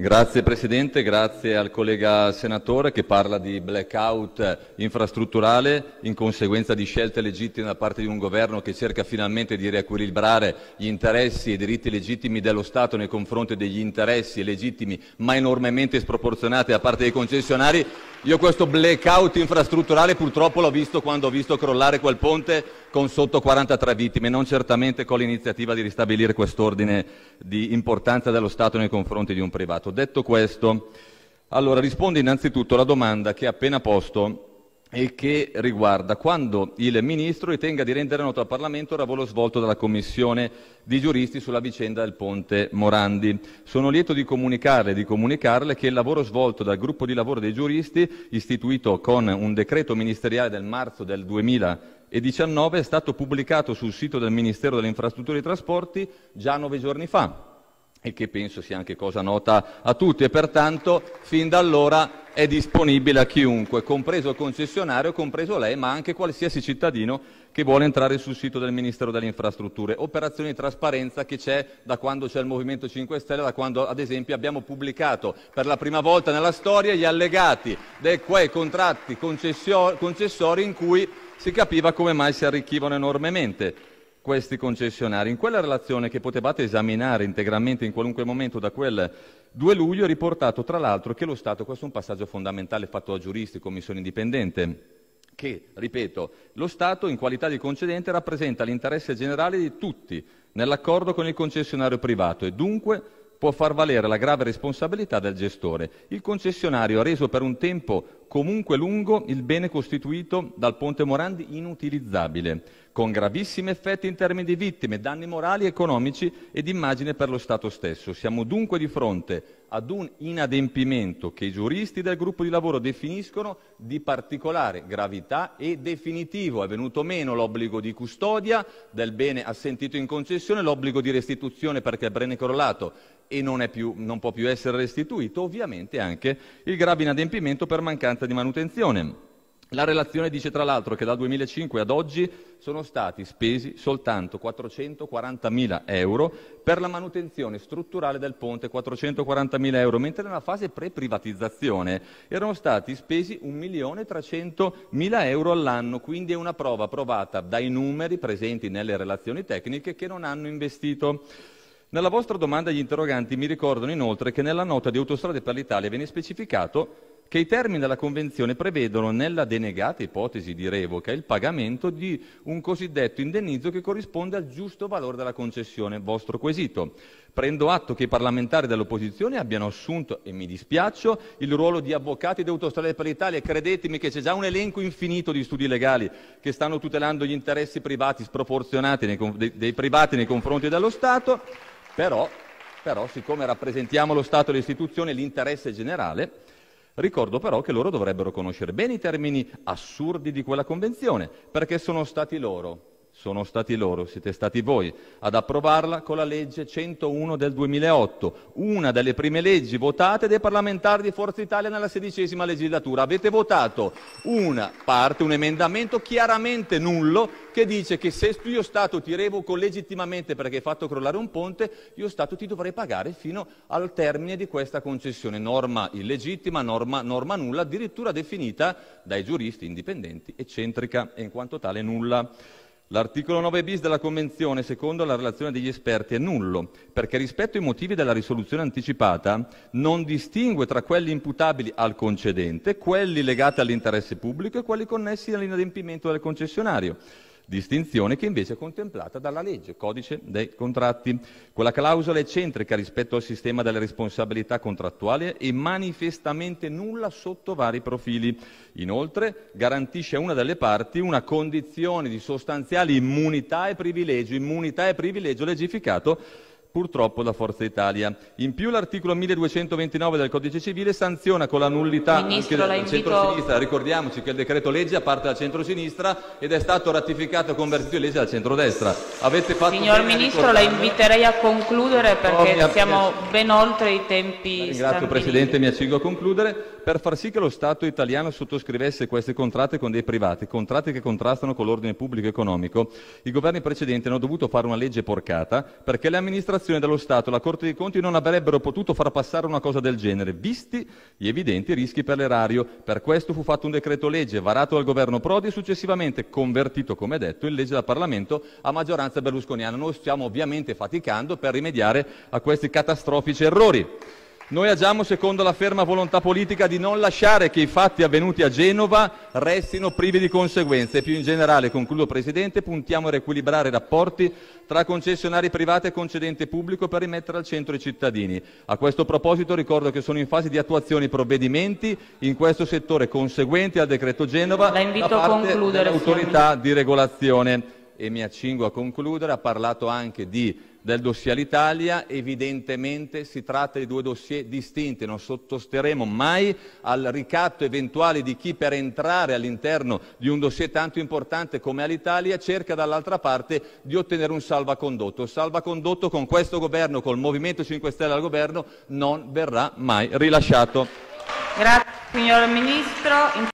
Grazie Presidente, grazie al collega Senatore che parla di blackout infrastrutturale in conseguenza di scelte legittime da parte di un governo che cerca finalmente di riequilibrare gli interessi e i diritti legittimi dello Stato nei confronti degli interessi legittimi ma enormemente sproporzionati da parte dei concessionari io questo blackout infrastrutturale purtroppo l'ho visto quando ho visto crollare quel ponte con sotto 43 vittime, non certamente con l'iniziativa di ristabilire quest'ordine di importanza dello Stato nei confronti di un privato. Detto questo, allora rispondo innanzitutto alla domanda che ha appena posto e che riguarda quando il Ministro ritenga di rendere noto al Parlamento il lavoro svolto dalla Commissione di giuristi sulla vicenda del Ponte Morandi. Sono lieto di comunicare di comunicarle che il lavoro svolto dal gruppo di lavoro dei giuristi, istituito con un decreto ministeriale del marzo del 2019, è stato pubblicato sul sito del Ministero delle Infrastrutture e dei Trasporti già nove giorni fa e che penso sia anche cosa nota a tutti e pertanto fin da allora è disponibile a chiunque, compreso il concessionario, compreso lei, ma anche qualsiasi cittadino che vuole entrare sul sito del Ministero delle Infrastrutture. Operazione di trasparenza che c'è da quando c'è il Movimento 5 Stelle, da quando ad esempio abbiamo pubblicato per la prima volta nella storia gli allegati di quei contratti concessori in cui si capiva come mai si arricchivano enormemente questi concessionari. In quella relazione che potevate esaminare integralmente in qualunque momento da quel 2 luglio è riportato tra l'altro che lo Stato, questo è un passaggio fondamentale fatto da giuristi, commissione indipendente, che, ripeto, lo Stato in qualità di concedente rappresenta l'interesse generale di tutti nell'accordo con il concessionario privato e dunque può far valere la grave responsabilità del gestore. Il concessionario ha reso per un tempo comunque lungo il bene costituito dal ponte Morandi inutilizzabile, con gravissimi effetti in termini di vittime, danni morali, economici ed immagine per lo Stato stesso. Siamo dunque di fronte ad un inadempimento che i giuristi del gruppo di lavoro definiscono di particolare gravità e definitivo. È venuto meno l'obbligo di custodia del bene assentito in concessione, l'obbligo di restituzione perché il bene è crollato e non, è più, non può più essere restituito, ovviamente anche il grave inadempimento per mancanza carenza di manutenzione. La relazione dice tra l'altro che dal 2005 ad oggi sono stati spesi soltanto 440.000 euro per la manutenzione strutturale del ponte, 440.000 euro, mentre nella fase pre-privatizzazione erano stati spesi 1.300.000 euro all'anno, quindi è una prova provata dai numeri presenti nelle relazioni tecniche che non hanno investito. Nella vostra domanda gli interroganti mi ricordano inoltre che nella nota di Autostrade per l'Italia viene specificato che i termini della Convenzione prevedono, nella denegata ipotesi di revoca, il pagamento di un cosiddetto indennizzo che corrisponde al giusto valore della concessione. Vostro quesito. Prendo atto che i parlamentari dell'opposizione abbiano assunto, e mi dispiaccio, il ruolo di avvocati di Autostrade per l'Italia e credetemi che c'è già un elenco infinito di studi legali che stanno tutelando gli interessi privati sproporzionati nei, dei privati nei confronti dello Stato, però, però siccome rappresentiamo lo Stato e le istituzioni l'interesse generale, Ricordo però che loro dovrebbero conoscere bene i termini assurdi di quella Convenzione, perché sono stati loro, sono stati loro, siete stati voi, ad approvarla con la legge 101 del 2008, una delle prime leggi votate dai parlamentari di Forza Italia nella sedicesima legislatura. Avete votato una parte, un emendamento chiaramente nullo che dice che se io Stato ti revoco legittimamente perché hai fatto crollare un ponte, io Stato ti dovrei pagare fino al termine di questa concessione. Norma illegittima, norma, norma nulla, addirittura definita dai giuristi indipendenti eccentrica e in quanto tale nulla. L'articolo 9 bis della Convenzione, secondo la relazione degli esperti, è nullo, perché rispetto ai motivi della risoluzione anticipata non distingue tra quelli imputabili al concedente, quelli legati all'interesse pubblico e quelli connessi all'inadempimento del concessionario distinzione che invece è contemplata dalla legge, codice dei contratti. Quella clausola è centrica rispetto al sistema delle responsabilità contrattuali e manifestamente nulla sotto vari profili. Inoltre garantisce a una delle parti una condizione di sostanziale immunità e privilegio, immunità e privilegio legificato purtroppo da Forza Italia. In più l'articolo 1229 del Codice Civile sanziona con la nullità Ministro, anche del centro-sinistra. Ricordiamoci che il decreto legge a parte dal centro-sinistra ed è stato ratificato e convertito in legge dal centro-destra. Signor Ministro, la inviterei a concludere perché oh, siamo eh, ben oltre i tempi la Ringrazio stabiliti. Presidente, mi accingo a concludere. Per far sì che lo Stato italiano sottoscrivesse questi contratti con dei privati, contratti che contrastano con l'ordine pubblico economico, i governi precedenti hanno dovuto fare una legge porcata perché le amministrazioni amministrazione dello Stato e la Corte dei conti non avrebbero potuto far passare una cosa del genere, visti gli evidenti rischi per l'erario. Per questo fu fatto un decreto-legge varato dal Governo Prodi e successivamente convertito, come detto, in legge dal Parlamento a maggioranza berlusconiana. Noi stiamo ovviamente faticando per rimediare a questi catastrofici errori. Noi agiamo secondo la ferma volontà politica di non lasciare che i fatti avvenuti a Genova restino privi di conseguenze più in generale, concludo Presidente, puntiamo a riequilibrare i rapporti tra concessionari privati e concedente pubblico per rimettere al centro i cittadini. A questo proposito ricordo che sono in fase di attuazione i provvedimenti in questo settore conseguenti al decreto Genova da parte dell'autorità di regolazione. E mi accingo a concludere, ha parlato anche di del dossier all'Italia, evidentemente si tratta di due dossier distinti, non sottosteremo mai al ricatto eventuale di chi per entrare all'interno di un dossier tanto importante come all'Italia cerca dall'altra parte di ottenere un salvacondotto. Il salvacondotto con questo governo, col Movimento 5 Stelle al governo, non verrà mai rilasciato. Grazie signor Ministro.